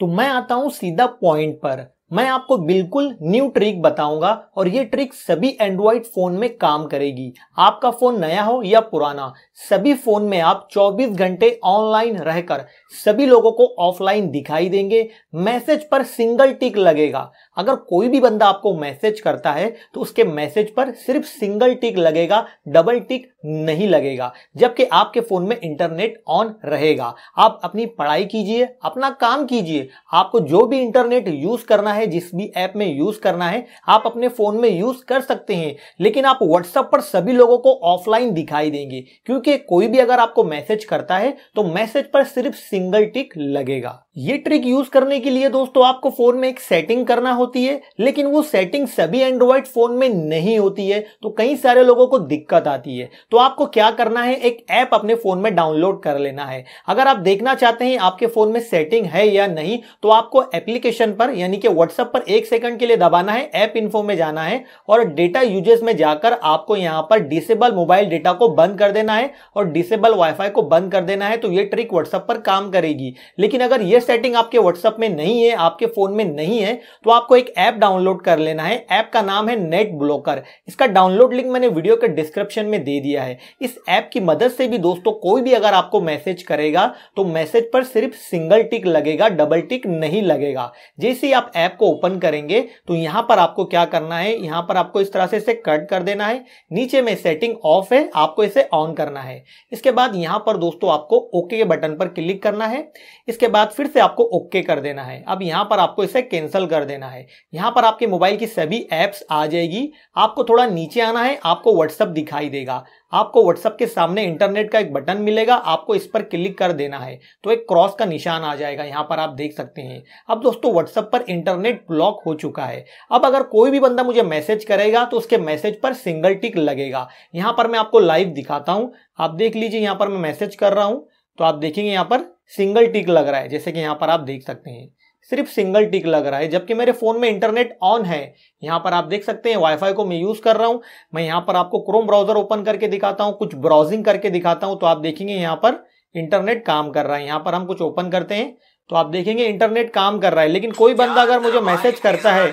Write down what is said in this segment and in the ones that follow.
तो मैं आता हूं सीधा पॉइंट पर मैं आपको बिल्कुल न्यू ट्रिक बताऊंगा और ये ट्रिक सभी एंड्रॉइड फोन में काम करेगी आपका फोन नया हो या पुराना सभी फोन में आप 24 घंटे ऑनलाइन रहकर सभी लोगों को ऑफलाइन दिखाई देंगे मैसेज पर सिंगल टिक लगेगा अगर कोई भी बंदा आपको मैसेज करता है तो उसके मैसेज पर सिर्फ सिंगल टिक लगेगा डबल टिक नहीं लगेगा जबकि आपके फोन में इंटरनेट ऑन रहेगा आप अपनी पढ़ाई कीजिए अपना काम कीजिए आपको जो भी इंटरनेट यूज करना करना है जिस भी ऐप में यूज करना है आप अपने फोन में यूज कर सकते हैं लेकिन आप व्हाट्सएप पर सभी लोगों को ऑफलाइन दिखाई देंगे क्योंकि कोई भी अगर आपको मैसेज करता है तो मैसेज पर सिर्फ सिंगल टिक लगेगा ये ट्रिक यूज करने के लिए दोस्तों आपको फोन में एक सेटिंग करना होती है लेकिन वो सेटिंग सभी एंड्रॉयड फोन में नहीं होती है तो कई सारे लोगों को दिक्कत आती है तो आपको क्या करना है एक ऐप अपने फोन में डाउनलोड कर लेना है अगर आप देखना चाहते हैं आपके फोन में सेटिंग है या नहीं तो आपको एप्लीकेशन पर यानी कि व्हाट्सएप पर एक सेकंड के लिए दबाना है ऐप इन्फो में जाना है और डेटा यूजेस में जाकर आपको यहाँ पर डिसेबल मोबाइल डेटा को बंद कर देना है और डिसेबल वाईफाई को बंद कर देना है तो ये ट्रिक व्हाट्सएप पर काम करेगी लेकिन अगर ये सेटिंग आपके व्हाट्सएप में नहीं है आपके फोन में नहीं है तो आपको एक ऐप डाउनलोड कर लेना है ऐप का नाम है नेट ब्लॉकर इसका डाउनलोड लिंक मैंने वीडियो के डिस्क्रिप्शन में दे दिया है इस ऐप की मदद से भी दोस्तों कोई भी अगर आपको मैसेज करेगा तो मैसेज पर सिर्फ सिंगल टिक लगेगा डबल टिक नहीं लगेगा जैसे आप ऐप ऐप को ओपन करेंगे तो यहां पर आपको क्या करना है यहां पर आपको इस तरह से इसे कट कर देना है नीचे में सेटिंग ऑफ है आपको इसे ऑन करना है इसके बाद यहां पर दोस्तों आपको ओके के बटन पर क्लिक करना है इसके बाद फिर से आपको ओके कर देना है अब यहां पर आपको इसे कैंसिल कर देना है यहां पर आपके मोबाइल की सभी एप्स आ जाएगी आपको थोड़ा नीचे आना है आपको व्हाट्सअप दिखाई देगा आपको व्हाट्सअप के सामने इंटरनेट का एक बटन मिलेगा आपको इस पर क्लिक कर देना है तो एक क्रॉस का निशान आ जाएगा यहाँ पर आप देख सकते हैं अब दोस्तों व्हाट्सअप पर इंटरनेट ब्लॉक हो चुका है अब अगर कोई भी बंदा मुझे मैसेज करेगा तो उसके मैसेज पर सिंगल टिक लगेगा यहाँ पर मैं आपको लाइव दिखाता हूँ आप देख लीजिए यहाँ पर मैं मैसेज कर रहा हूँ तो आप देखेंगे यहाँ पर सिंगल टिक लग रहा है जैसे कि यहाँ पर आप देख सकते हैं सिर्फ सिंगल टिक लग रहा है जबकि मेरे फोन में इंटरनेट ऑन है यहाँ पर आप देख सकते हैं वाईफाई को मैं यूज कर रहा हूं मैं यहाँ पर आपको क्रोम ब्राउजर ओपन करके दिखाता हूं कुछ ब्राउजिंग करके दिखाता हूं तो आप देखेंगे यहाँ पर इंटरनेट काम कर रहा है यहाँ पर हम कुछ ओपन करते हैं तो आप देखेंगे इंटरनेट काम कर रहा है लेकिन कोई बंदा अगर मुझे मैसेज करता है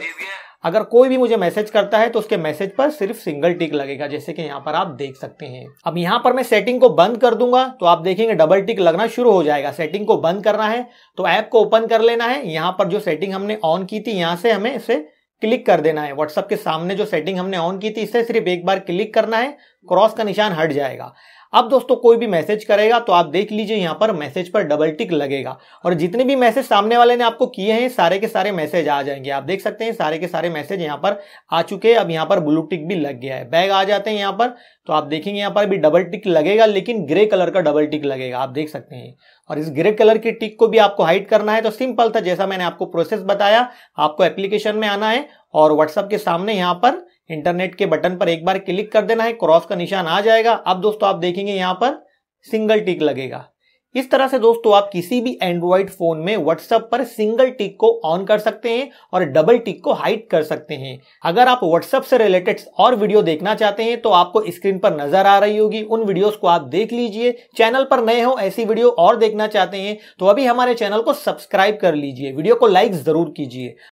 अगर कोई भी मुझे मैसेज करता है तो उसके मैसेज पर सिर्फ सिंगल टिक लगेगा जैसे कि यहाँ पर आप देख सकते हैं अब यहाँ पर मैं सेटिंग को बंद कर दूंगा तो आप देखेंगे डबल टिक लगना शुरू हो जाएगा सेटिंग को बंद करना है तो ऐप को ओपन कर लेना है यहाँ पर जो सेटिंग हमने ऑन की थी यहाँ से हमें इसे क्लिक कर देना है व्हाट्सअप के सामने जो सेटिंग हमने ऑन की थी इसे सिर्फ एक बार क्लिक करना है क्रॉस का निशान हट जाएगा अब दोस्तों कोई भी मैसेज करेगा तो आप देख लीजिए यहाँ पर मैसेज पर डबल टिक लगेगा और जितने भी मैसेज सामने वाले ने आपको किए हैं सारे के सारे मैसेज आ जाएंगे आप देख सकते हैं सारे के सारे मैसेज यहाँ पर आ चुके हैं अब यहाँ पर ब्लू टिक भी लग गया है बैग आ जाते हैं यहाँ पर तो आप देखेंगे यहाँ पर भी डबल टिक लगेगा लेकिन ग्रे कलर का डबल टिक लगेगा आप देख सकते हैं और इस ग्रे कलर की टिक को भी आपको हाइट करना है तो सिंपल था जैसा मैंने आपको प्रोसेस बताया आपको एप्लीकेशन में आना है और व्हाट्सएप के सामने यहाँ पर इंटरनेट के बटन पर एक बार क्लिक कर देना है क्रॉस का निशान आ जाएगा अब दोस्तों आप देखेंगे यहाँ पर सिंगल टिक लगेगा इस तरह से दोस्तों आप किसी भी एंड्रॉइड फोन में व्हाट्सएप पर सिंगल टिक को ऑन कर सकते हैं और डबल टिक को हाइड कर सकते हैं अगर आप व्हाट्सएप से रिलेटेड और वीडियो देखना चाहते हैं तो आपको स्क्रीन पर नजर आ रही होगी उन वीडियोस को आप देख लीजिए चैनल पर नए हो ऐसी वीडियो और देखना चाहते हैं तो अभी हमारे चैनल को सब्सक्राइब कर लीजिए वीडियो को लाइक जरूर कीजिए